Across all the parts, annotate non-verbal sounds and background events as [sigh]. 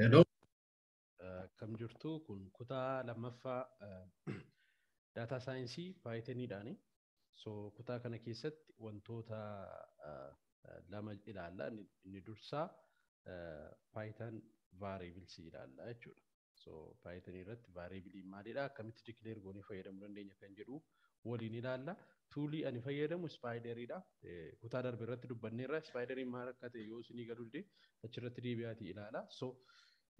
Hello. Eh, jirtu kun kutaa lammaffaa eh, [clears throat] daataa saayinsii paayitaniidhaani. So kutaa kana keessatti wantoota eh, lama ilaalla. Inni dursaa paayitan vaariibilsii ilaalla jechuudha. So paayitanii Akkamitti fayyadamuu dandeenya kan jedhu waliin Tuulii ani fayyadamu ispaayidariidha. Kutaa darbe irratti dubbanneerra ispaayidariin maal akka ta'e yoo isinii achirratti deebi'aatii ilaala.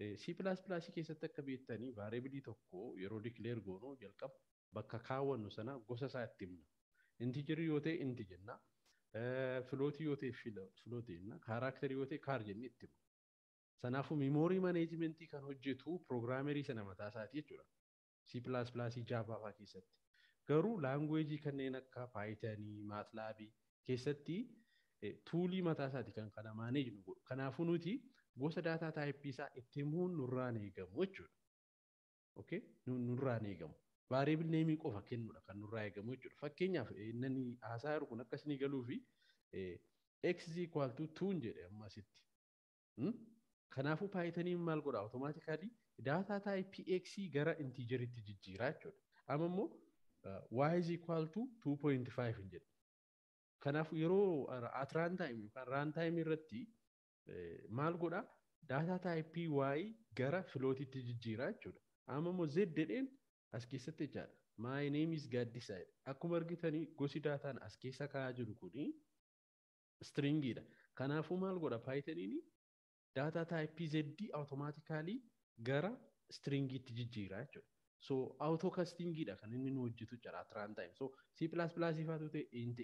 Sii eh, C++ keessatti akka beektanii vaareebilii tokko yeroo dikileer goonuu jalqaba bakka kaawwannu sana gosa isaa itti himna. Intijirii yoo ta'e inti jenna. Filootii yoo ta'e filootii jenna. Kaaraakterii yoo ta'e kaar jennee itti himna. Kanaafuu miimoorii maneejimentii kan hojjetu piroogiraamerii sana mataa isaati jechuudha. C++ jaavaa fa'aa keessatti. Garuu laangweejii kanneen akka paayitanii, maatlaabii keessatti tuulii mataa isaatii kan kana maaneejnu godhu. Kanaafuu nuti gosa daataa taayippii isaa itti himuun nurraan eegamu jechuudha. Ookee nurraan qofa kennuudha kan nurraa eegamu jechuudha. Fakkeenyaaf eh, inni haasaa jiru kun akkas inni eh, equal to 2 jedhe amma hmm? Kanaafuu paayitanii maal godha daataa taayippii x gara intiijeritti jijjiiraa jechuudha. Amma eh, y is equal to 2.5 Kanaafuu yeroo atraan yookaan raan taayim maal godha daataa taayippii Y gara filootitti jijjiiraa jechuudha. Amma immoo Z jedheen as keessatti jechaadha. My name is Gaaddisa jedha. Akkuma argitanii gosi daataan as keessa kaa'aa jiru kun stringiidha. Kanaafuu maal godha paayitaniin daataa taayippii Z awutomaatikaalii gara stringiitti jijjiiraa jechuudha. So awutokastingiidha kan inni nu hojjetu jira atiraan taa'im. So C++ ifaatu ta'e int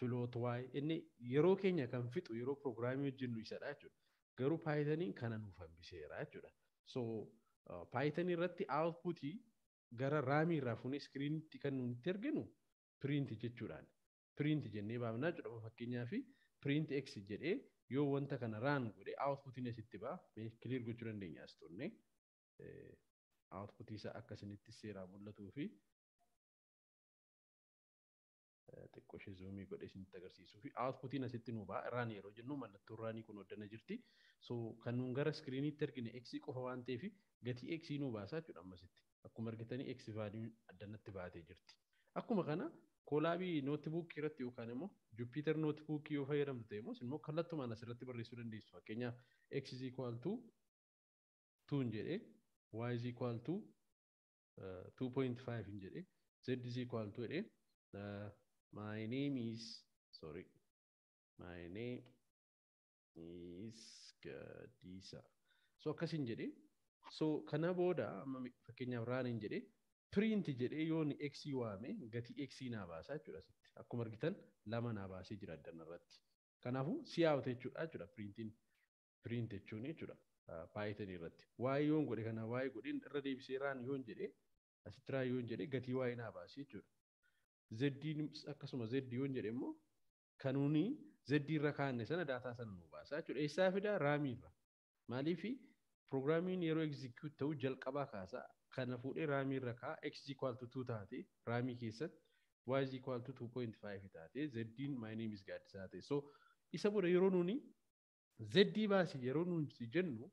filoot waa'ee inni yeroo keenya kan fixu yeroo piroogiraamii hojjennu isadha jechuudha. Garuu paayitaniin kana nuuf hambiseera jechuudha. So uh, paayitanii irratti outputii gara raamii irraa fuunee iskiriinitti kan nuti arginu print jechuudhaan. Piriinti jennee baafnaa jechuudha fakkeenyaaf piriinti X jedhee yoo wanta kana raan godhee outputiin asitti ba'a kiliir gochuu dandeenya as turne eh, outputii isaa akkasinitti seeraan mul'atuu fi xiqqoo ishee zuumii godhee isinitti agarsiisuu fi aawutpuutiin asitti nuu ba'a raanii yeroo jennu mallattoo raanii kun oddana jirti. kan gara iskiriiniitti argine eeksii qofa waan ta'eef gatii eeksii nuu baasa jechuudha ammasitti. Akkuma argitanii eeksii vaaliin addanatti baatee jirti. Akkuma kana koolaabii nootbuukii yookaan nootbuukii yoo fayyadamtu ta'e immoo immoo asirratti barreessuu dandeessu. Fakkeenyaaf eeksii equal to tuun jedhee y is equal tuu uh, jedhee z My miis is sorry. My name is Gadisa. So akkasin jedhee. So kana booda amma fakkeenyaaf raaniin jedhee print jedhee yoon x waamee gatii x naa baasa jechuudha sitti. Akkuma argitan lama naa baasee jira addan irratti. Kanaafuu siyaa yaawata jechuudha jechuudha printiin print jechuun jechuudha paayitan irratti. Waa'ee yoon godhe kana waa'ee godheen irra deebisee raan yoon jedhee asitti raan yoon jedhee gatii waa'ee naa baasee jechuudha. zeddiin akkasuma zeddii yoon jedhe immoo kanuuni zeddii irra kaanne sana daataa sana nu baasa jechuudha. Eessaa fidaa raamii irra. yeroo ta'u jalqabaa kaasaa kana fuudhee kaa xg taate raamii keessatti yg kwaaltu tuu poointi faayifi taate So isa yeroo nuuni zeddii baasii yeroo nuunsi jennu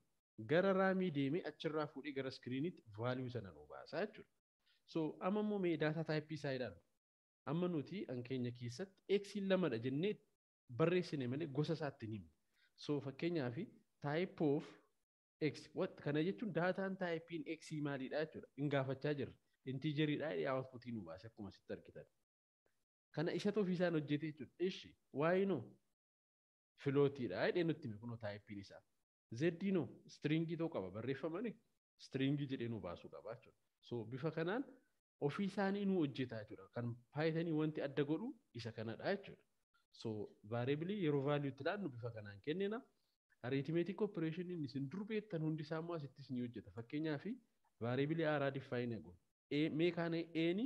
gara raamii deemee achirraa fuudhee gara iskiriinitti vaaluu sana nu baasa jechuudha. So amma mee daataa taayippii isaa jedhamu. amma nuti an keenya keessatti eegsiin lamadha jennee barreessine malee gosa isaatti himu. So fakkeenyaaf type of x kana jechuun daataan taayipiin x maalidha jechuudha. Hin gaafachaa jirra. Intiijeriidha jedhee outputii nuu baase akkuma sitti argitan. Kana isatu ofiisaan hojjete jechuudha. Ishi waa'ee noo filootiidha jedhee nutti hime kunoo taayipiin isaa. Zedii noo stiriingii ta'uu qaba barreeffamanii stiriingii baasuu qaba jechuudha. So kanaan ofii isaanii nu hojjetaa jechuudha. Kan faayidanii wanti adda godhu isa kanadha jechuudha. So variably yeroo vaaliiwutti ilaallu bifa kanaan kennina. Ariitimeetik opereeshiniin isin dur hundi isaa immoo asittis ni hojjeta. Fakkeenyaaf variably aaraa diffaayin eegu. Mee kaana eeni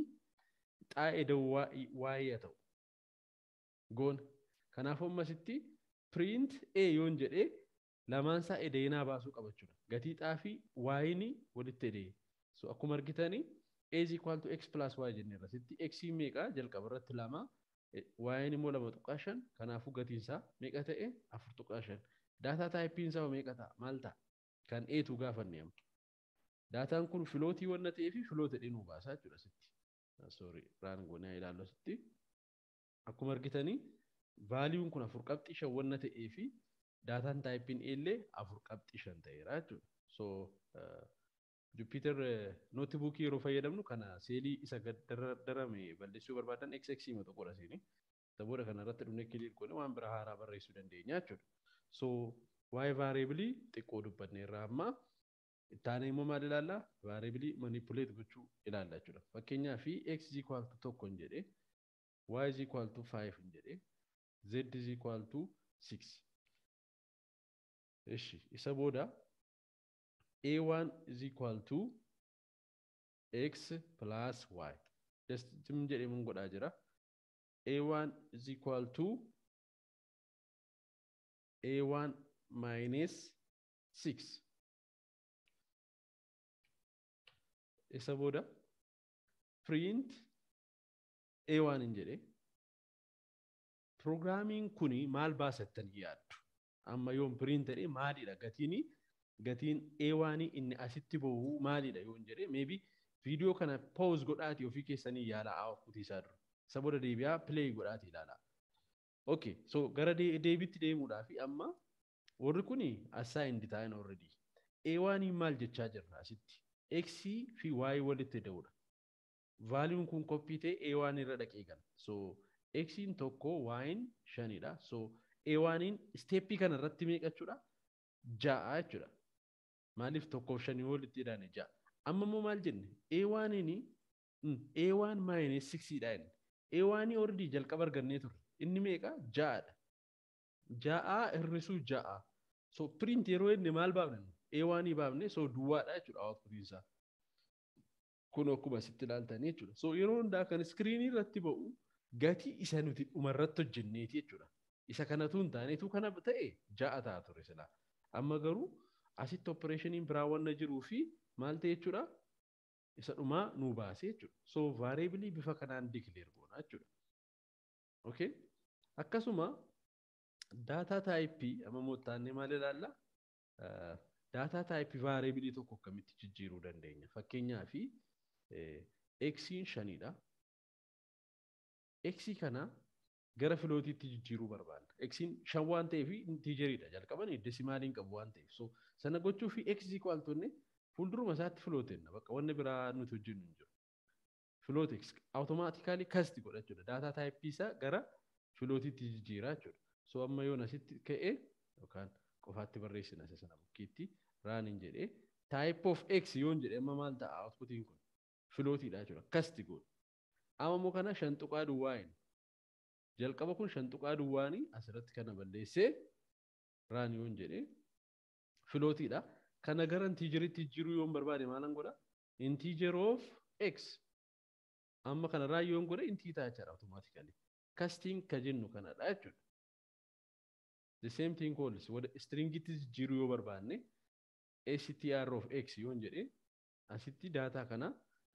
xaa'ee dawwaa waa'ee haa ta'u. Goona. Kanaaf ammasitti yoon jedhee lamaansaa edeenaa baasuu qaba jechuudha. Gatii xaafii waayinii walitti edee. So akkuma argitanii eez ikwaaltu x plus y jennee irratti eksiin meeqa? jalqaba irratti lama waa'een immoo lama tuqaa shan kanaafuu gatiin isaa meeqa ta'e afur tuqaa shan daataa taayipiin isaa meeqa ta'a maal ta'a kan eetu gaafanne amma daataan kun filootii wanna ta'ee fi filoota dhinuu baasaa jechuudha sitti ah, sorry raangoonaa ilaallu sitti akkuma argitanii vaaliyuun kun afur qabxii shan wanna ta'ee fi daataan taayipiin eellee afur qabxii shan ta'eera jechuudha so ah, Jupiter eh, nootibukii yeroo fayyadamnu kana seelii isa dardarame balleessuu barbaadan XXima tokkodha seeni. Saboda kanarratti dhumne kiliir kun waan bira haaraa barreessuu dandeenya jechuudha. So waa'ee vaareebilii xiqqoo dubbanneerra amma ittaanee immoo maal ilaalla? Vaareebilii manipuleet gochuu ilaalla jechuudha. Fakkeenyaaf X equal to tokko hin jedhee Y equal to 5 hin jedhee Z equal to isa booda a1 is equal to x plus y. jedhe mun jira. a1 is equal to a1 minus 6. Isa eh, booda print a1 jedhe. Prograamiin kuni maal baasattanii yaaddu? Amma yoon print jedhee maalidha gatiin gatiin eewaanii inni asitti bo'u maalidha yoon jedhe meebi viidiyoo kana pooz godhaati ofii keessanii yaala'aa of kutiisaa dura saboda deebi'aa pileey godhaati ilaalaa. Okay, so gara deebitti deemuudhaa fi amma warri kun assaa hin ditaayin already. Eewaanii maal jechaa jirra asitti? Eksii fi waa'ee walitti da'uudha. Vaaliyuun kun qophii ta'e eewaan irra dhaqee gala. So eksiin tokko waa'een shanidha. So eewaaniin isteeppii kana irratti meeqachuudha? Ja'a jechuudha. Maaliif tokkoof shanii walitti ja'a. Amma maal jene A1 mm, inni a inni. A1 ordii argannee turre. Inni meeqa? Ja'aadha. Ja'aa ja'a. So print yeroo inni maal A1 so duwwaadha jechuudha outputiin isaa. Kun akkuma sitti ilaaltan jechuudha. yeroo hundaa kan iskiriinii irratti ba'u gatii isa nuti dhumarratti hojjenneeti jechuudha. Isa kanatu hin taanetu ja'a ta'a ture silaa. Amma garuu asitti opereeshiniin biraawwanna jiruu fi maal ta'e jechuudha isa dhumaa nuu baase jechuudha. So variablii bifa kanaan declare goona jechuudha. Okay? Akkasuma daataa taayippii amma moottaannee maal ilaalla? Daataa taayippii variablii tokko akkamitti jijjiiruu dandeenya? Fakkeenyaa fi eksiin shanidha. Eksii kana gara filootiitti jijjiiruu barbaada. Eksiin shan waan ta'eef intiijeriidha jalqabanii desimaaliin qabu waan ta'eef. Sana gochuu fi eegsisii qo'altonni fuulduruma isaatti filootenna bakka biraa nuti hojjennu hin jiru. Filooteeks awutomaatikaalii kasti godha jechuudha. Daataa taayippii isaa gara filootiitti jijjiira jechuudha. So amma yoon asitti ka'ee yookaan qofaatti sana bukkiitti raaniin jedhee taayipp of eeks yoo jedhe amma maal ta'a awutputiin kun filootiidha jechuudha. Kasti godha. Amma immoo kana shantuqaa duwwaa'in. Jalqaba kun shantuqaa duwwaanii asirratti jedhee filootiidha. Kana gara intiijeriitti jiruu yoo barbaade maalan godha? Intiijeroof x amma kanarraa yoon godhe intii ta'a Kastiin ka jennu jechuudha. The same thing holds wada stringittis yoo barbaadne ACTR of x yoon jedhe asitti daataa kana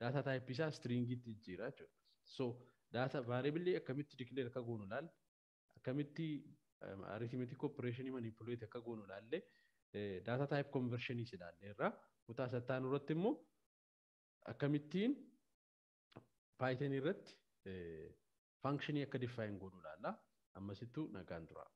daataa taayipii isaa stringitti jira jechuudha. So daataa vaariyebilii akkamitti dikileer akka goonu laalle akkamitti um, akka goonu daataa taayip konvershinii jedhalleerra kutaa sattaan irratti immoo akkamittiin paayitinii irratti faankishinii akka difayin godhu ilaalla ammasittu nagaan tura.